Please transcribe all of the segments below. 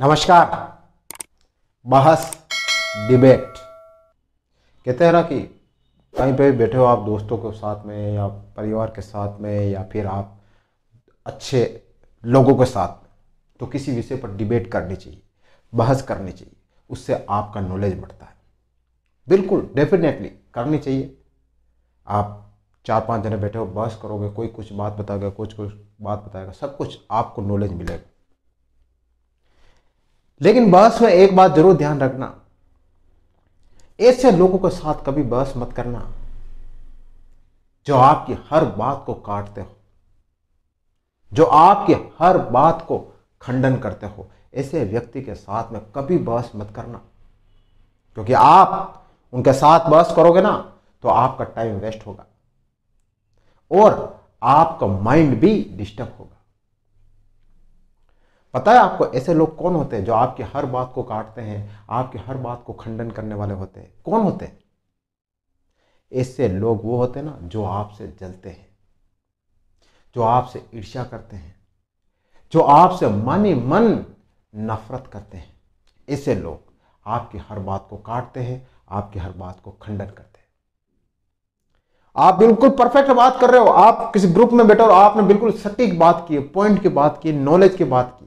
नमस्कार बहस डिबेट कहते हैं ना कि कहीं पे बैठे हो आप दोस्तों के साथ में या परिवार के साथ में या फिर आप अच्छे लोगों के साथ में तो किसी विषय पर डिबेट करनी चाहिए बहस करनी चाहिए उससे आपका नॉलेज बढ़ता है बिल्कुल डेफिनेटली करनी चाहिए आप चार पांच जने बैठे हो बहस करोगे कोई कुछ बात बताएगा कुछ कुछ बात बताएगा सब कुछ आपको नॉलेज मिलेगा लेकिन बहस में एक बात जरूर ध्यान रखना ऐसे लोगों के साथ कभी बहस मत करना जो आपकी हर बात को काटते हो जो आपकी हर बात को खंडन करते हो ऐसे व्यक्ति के साथ में कभी बहस मत करना क्योंकि आप उनके साथ बहस करोगे ना तो आपका टाइम वेस्ट होगा और आपका माइंड भी डिस्टर्ब होगा पता है आपको ऐसे लोग कौन होते हैं जो आपकी हर बात को काटते हैं आपकी हर बात को खंडन करने वाले होते हैं कौन होते हैं ऐसे लोग वो होते हैं ना जो आपसे जलते हैं जो आपसे ईर्ष्या करते हैं जो आपसे मन ही मन नफरत करते हैं ऐसे लोग आपकी हर बात को काटते हैं आपकी हर बात को खंडन करते हैं आप बिल्कुल परफेक्ट बात कर रहे हो आप किसी ग्रुप में बैठे हो आपने बिल्कुल सटीक बात की पॉइंट की बात की नॉलेज की बात की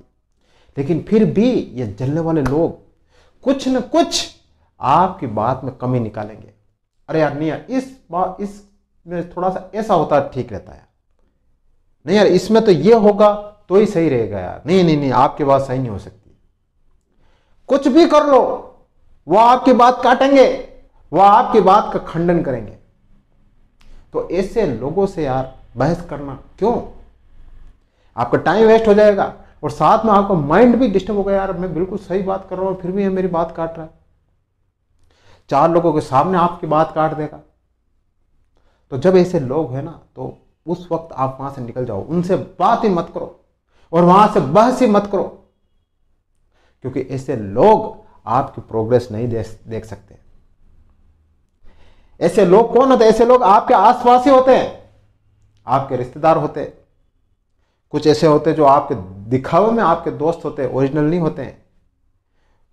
लेकिन फिर भी ये जलने वाले लोग कुछ न कुछ आपकी बात में कमी निकालेंगे अरे यार नहीं यार इस बात इस में थोड़ा सा ऐसा होता है ठीक रहता है नहीं यार इसमें तो ये होगा तो ही सही रहेगा यार नहीं नहीं नहीं आपकी बात सही नहीं हो सकती कुछ भी कर लो वो आपकी बात काटेंगे वह आपकी बात का खंडन करेंगे तो ऐसे लोगों से यार बहस करना क्यों आपका टाइम वेस्ट हो जाएगा और साथ में आपका माइंड भी डिस्टर्ब हो गया यार मैं बिल्कुल सही बात कर रहा हूँ फिर भी ये मेरी बात काट रहा है चार लोगों के सामने आपकी बात काट देगा तो जब ऐसे लोग हैं ना तो उस वक्त आप वहां से निकल जाओ उनसे बात ही मत करो और वहां से बहस ही मत करो क्योंकि ऐसे लोग आपकी प्रोग्रेस नहीं देख सकते ऐसे लोग कौन होते ऐसे लोग आपके आसपास ही होते हैं आपके रिश्तेदार होते हैं कुछ ऐसे होते जो आपके दिखावे में आपके दोस्त होते हैं ओरिजिनल नहीं होते हैं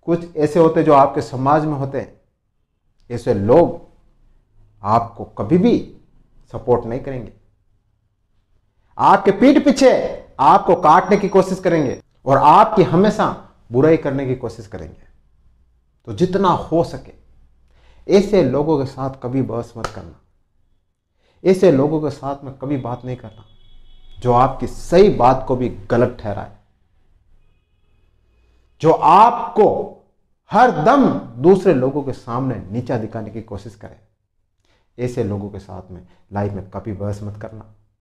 कुछ ऐसे होते जो आपके समाज में होते हैं ऐसे लोग आपको कभी भी सपोर्ट नहीं करेंगे आपके पीठ पीछे आपको काटने की कोशिश करेंगे और आपकी हमेशा बुराई करने की कोशिश करेंगे तो जितना हो सके ऐसे लोगों के साथ कभी बहस मत करना ऐसे लोगों के साथ में कभी बात नहीं करना जो आपकी सही बात को भी गलत ठहराए जो आपको हर दम दूसरे लोगों के सामने नीचा दिखाने की कोशिश करे ऐसे लोगों के साथ में लाइफ में कभी बहस मत करना